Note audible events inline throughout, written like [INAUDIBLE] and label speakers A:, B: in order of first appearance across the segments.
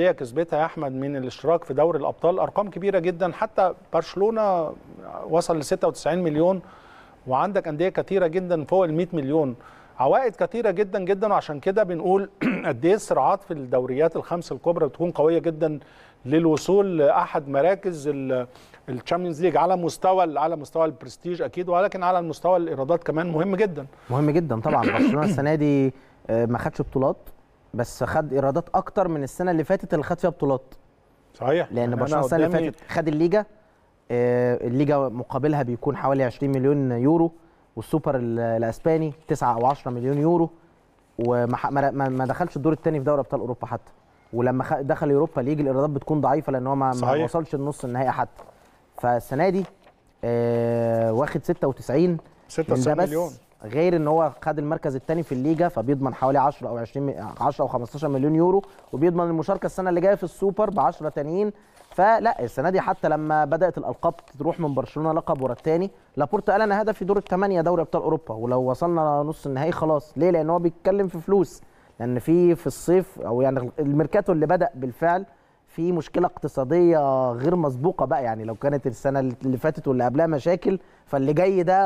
A: دي كسبتها يا احمد من الاشتراك في دوري الابطال ارقام كبيره جدا حتى برشلونه وصل ل 96 مليون وعندك انديه كثيره جدا فوق ال 100 مليون عوائد كثيره جدا جدا وعشان كده بنقول [CLEARS THROAT] قد ايه الصراعات في الدوريات الخمس الكبرى بتكون قويه جدا للوصول لاحد مراكز الشامبيونز ليج على مستوى على مستوى البرستيج اكيد ولكن على المستوى الايرادات كمان مهم جدا
B: مهم جدا طبعا برشلونه السنه دي آه، ما خدش بطولات بس خد ايرادات اكتر من السنه اللي فاتت اللي خد فيها بطولات صحيح لان يعني برشلونه السنه اللي فاتت خد الليجا آه، الليجا مقابلها بيكون حوالي 20 مليون يورو والسوبر الاسباني 9 او 10 مليون يورو وما دخلش الدور الثاني في دوري ابطال اوروبا حتى ولما دخل يوروبا ليج الايرادات بتكون ضعيفه لان هو ما, ما وصلش النص النهائي حتى فالسنه دي آه، واخد 96 96 مليون غير ان هو خد المركز الثاني في الليجا فبيضمن حوالي 10 او 20 10 او 15 مليون يورو وبيضمن المشاركه السنه اللي جايه في السوبر ب 10 تانيين فلا السنه دي حتى لما بدات الالقاب تروح من برشلونه لقب ورا الثاني لابورتا قال انا هدفي دور الثمانيه دوري ابطال اوروبا ولو وصلنا نص النهائي خلاص ليه لان هو بيتكلم في فلوس لان في في الصيف او يعني الميركاتو اللي بدا بالفعل في مشكله اقتصاديه غير مسبوقه بقى يعني لو كانت السنه اللي فاتت واللي قبلها مشاكل فاللي جاي ده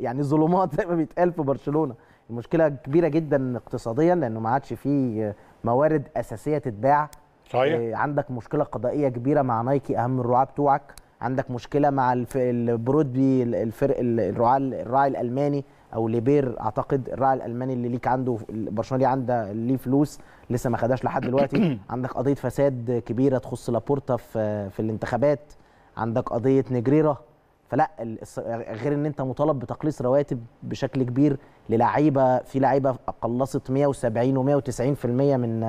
B: يعني ظلمات [LAUGHS] زي ما بيتقال في برشلونه المشكله كبيره جدا اقتصاديا لانه ما عادش فيه موارد اساسيه تتباع صحيح آه، عندك مشكله قضائيه كبيره مع نايكي اهم الرعاه بتوعك عندك مشكله مع البرودبي الفرق الرعاة الراعي الالماني او ليبير اعتقد الراعي الالماني اللي ليك عنده برشلونه ليه عنده ليه فلوس لسه ما خدهاش لحد دلوقتي [CLEARS THROAT] عندك قضيه فساد كبيره تخص لابورتا في في الانتخابات عندك قضيه نجريرا فلا غير ان انت مطالب بتقليص رواتب بشكل كبير للعيبه في لعيبه قلصت 170 و190% من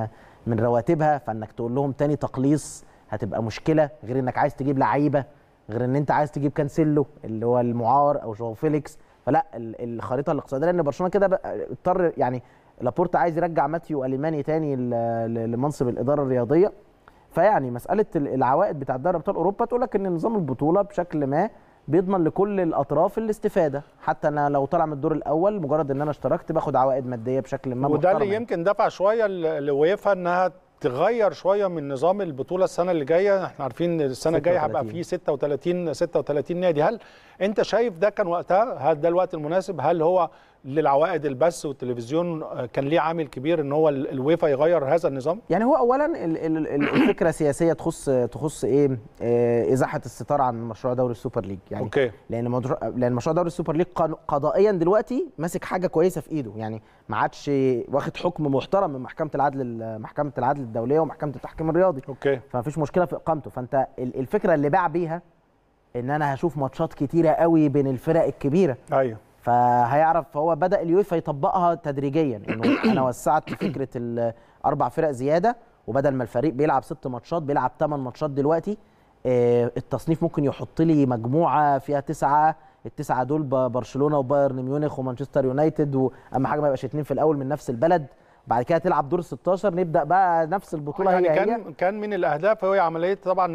B: من رواتبها فانك تقول لهم تاني تقليص هتبقى مشكله غير انك عايز تجيب لعيبه غير ان انت عايز تجيب كانسيلو اللي هو المعار او جواو فيليكس فلا الخريطه الاقتصاديه لان برشلونه كده اضطر يعني لابورتا عايز يرجع ماتيو الماني تاني لمنصب الاداره الرياضيه فيعني مساله العوائد بتاع دوري ابطال اوروبا تقول لك ان نظام البطوله بشكل ما بيضمن لكل الاطراف الاستفاده حتى انا لو طالع من الدور الاول مجرد ان انا اشتركت باخد عوائد ماديه بشكل ما وده اللي
A: يمكن دفع شويه لويفا انها تغير شويه من نظام البطوله السنه اللي جايه احنا عارفين السنه الجايه هيبقى فيه 36 36 نادي هل انت شايف ده كان وقتها هل ده الوقت المناسب هل هو للعوائد البث والتلفزيون آه، كان ليه عامل كبير ان هو الويفا يغير هذا النظام
B: يعني هو اولا الفكره سياسيه تخص تخص ايه آه، ازاحه الستار عن مشروع دوري السوبر ليج يعني أوكي. لان لان مشروع دوري السوبر ليج قضائيا دلوقتي ماسك حاجه كويسه في ايده يعني ما عادش واخد حكم محترم من محكمه العدل محكمه العدل الدوليه ومحكمه التحكيم الرياضي أوكي. فمفيش مشكله في اقامته فانت الفكره اللي باع بيها ان انا هشوف ماتشات كتيره قوي بين الفرق الكبيره ايوه فهيعرف هو بدا اليويفا يطبقها تدريجيا انه [CLEARS THROAT] انا وسعت فكره الاربع فرق زياده وبدل ما الفريق بيلعب ست ماتشات بيلعب ثمان ماتشات دلوقتي آه، التصنيف ممكن يحط لي مجموعه فيها تسعه التسعه دول برشلونه وبايرن ميونخ ومانشستر يونايتد واهم حاجه ما يبقاش اثنين في الاول من نفس البلد بعد كده تلعب دور 16 نبدا بقى نفس البطوله يعني هي كان هي.
A: كان من الاهداف هو عمليه طبعا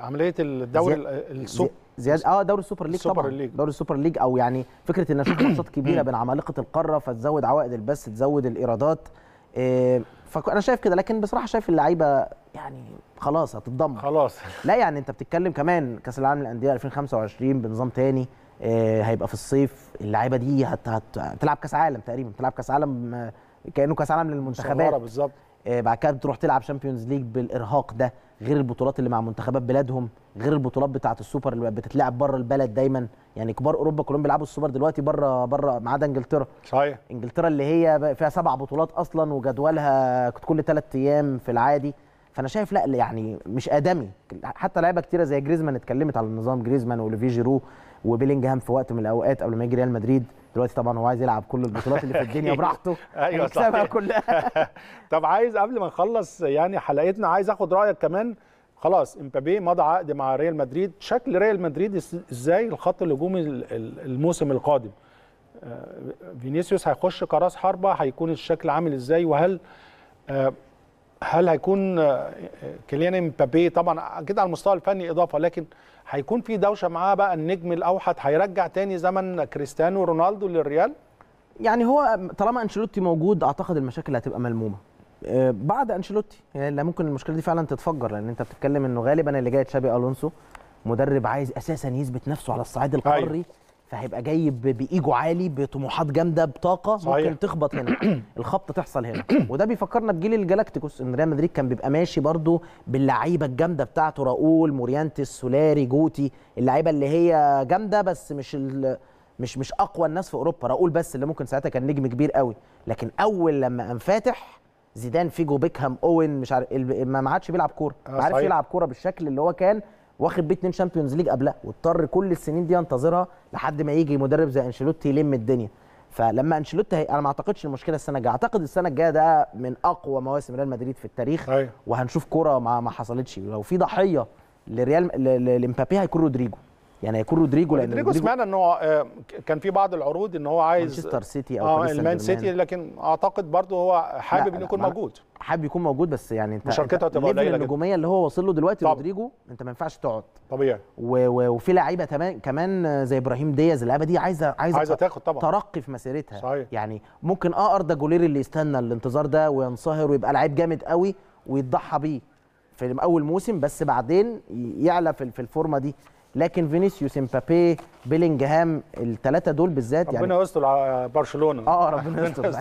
A: عمليه الدوري السوبر
B: زياد اه دوري السوبر ليج طبعا دوري السوبر ليج او يعني فكره ان اشوف ماتشات كبيره [CLEARS THROAT] بين عمالقه القاره فتزود عوائد البث تزود الايرادات إيه فانا شايف كده لكن بصراحه شايف اللعيبه يعني خلاص هتتدمر خلاص لا يعني انت بتتكلم كمان كاس العالم للانديه 2025 بنظام تاني إيه هيبقى في الصيف اللعيبه دي هتلعب كاس عالم تقريبا تلعب كاس عالم آه، كانه كاس عالم للمنتخبات بالظبط آه، بعد كده بتروح تلعب شامبيونز ليج بالارهاق ده غير البطولات اللي مع منتخبات بلادهم غير البطولات بتاعه السوبر اللي بتتلعب بره البلد دايما يعني كبار اوروبا كلهم بيلعبوا السوبر دلوقتي بره بره ما عدا انجلترا صحيح انجلترا اللي هي فيها سبع بطولات اصلا وجدولها كل ثلاث ايام في العادي فانا شايف لا يعني مش ادمي حتى لعيبه كتيره زي جريزمان اتكلمت على النظام جريزمان وليفي جيرو وبيلينجهام في وقت من الاوقات قبل ما يجي ريال مدريد دلوقتي طبعا هو عايز يلعب كل البطولات اللي في [LAUGHS] الدنيا براحته [LAUGHS] ايوه يكسبها كلها
A: [LAUGHS] طب عايز قبل ما نخلص يعني حلقتنا عايز اخد رايك كمان خلاص امبابي مضى عقد مع ريال مدريد شكل ريال مدريد ازاي الخط الهجومي الموسم القادم آه، فينيسيوس هيخش كراس حربه هيكون الشكل عامل ازاي وهل آه، هل هيكون كيليان امبابي طبعا كده على المستوى الفني اضافه لكن هيكون في دوشه معاه بقى النجم الاوحد هيرجع تاني
B: زمن كريستيانو
A: رونالدو للريال
B: يعني هو طالما انشيلوتي موجود اعتقد المشاكل هتبقى ملمومه آه، بعد انشيلوتي يعني ممكن المشكله دي فعلا تتفجر لان انت بتتكلم انه غالبا اللي جاي تشابي الونسو مدرب عايز اساسا يثبت نفسه على الصعيد القاري أيوه. فهيبقى جاي بايجو عالي بطموحات جامده بطاقه صحيح. ممكن تخبط هنا [CLEARS THROAT] الخبطه تحصل هنا وده بيفكرنا بجيل الجلاكتيكوس ان ريال مدريد كان بيبقى ماشي برده باللعيبه الجامده بتاعته راؤول موريانتس سولاري جوتي اللعيبه اللي هي جامده بس مش مش مش اقوى الناس في اوروبا راؤول بس اللي ممكن ساعتها كان نجم كبير قوي لكن اول لما قام فاتح زيدان فيجو بيكهام اوين مش عارف ما عادش بيلعب كوره آه، ما عادش يلعب كوره بالشكل اللي هو كان واخد بيه اتنين شامبيونز ليج قبلها واضطر كل السنين دي ينتظرها لحد ما يجي مدرب زي انشيلوتي يلم الدنيا فلما انشيلوتي انا ما اعتقدش المشكله السنه الجايه اعتقد السنه الجايه ده من اقوى مواسم ريال مدريد في التاريخ أيوة. وهنشوف كوره ما... ما حصلتش لو في ضحيه لريال لامبابي هيكون رودريجو يعني هيكون رودريجو لان رودريجو سمعنا
A: ان هو آه، كان في بعض العروض ان هو عايز مانشستر سيتي او اه المان سيتي لكن اعتقد برضه هو حابب انه يكون موجود
B: حابب يكون موجود بس يعني انت مشاركته هتبقى قليله النجوميه اللي هو واصل له دلوقتي رودريجو انت ما ينفعش تقعد طبيعي وفي لعيبه كمان زي ابراهيم دياز اللعيبه دي عايزه عايزه, عايزة تاخد طبعا ترقي في مسيرتها صحيح. يعني ممكن اه اردا جولير اللي يستنى الانتظار ده وينصهر ويبقى لعيب جامد قوي ويتضحى بيه في اول موسم بس بعدين يعلى في الفورمه دي لكن فينيسيوس امبابي بيلينجهام الثلاثه دول بالذات يعني
A: ربنا يستر على برشلونه اه ربنا يستر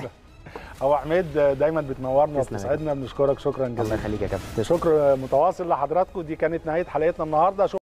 A: او حميد دايما بتنورنا وبتسعدنا بنشكرك شكرا جزيلا الله يخليك يا كابتن شكر متواصل لحضراتكم دي كانت نهايه حلقتنا النهارده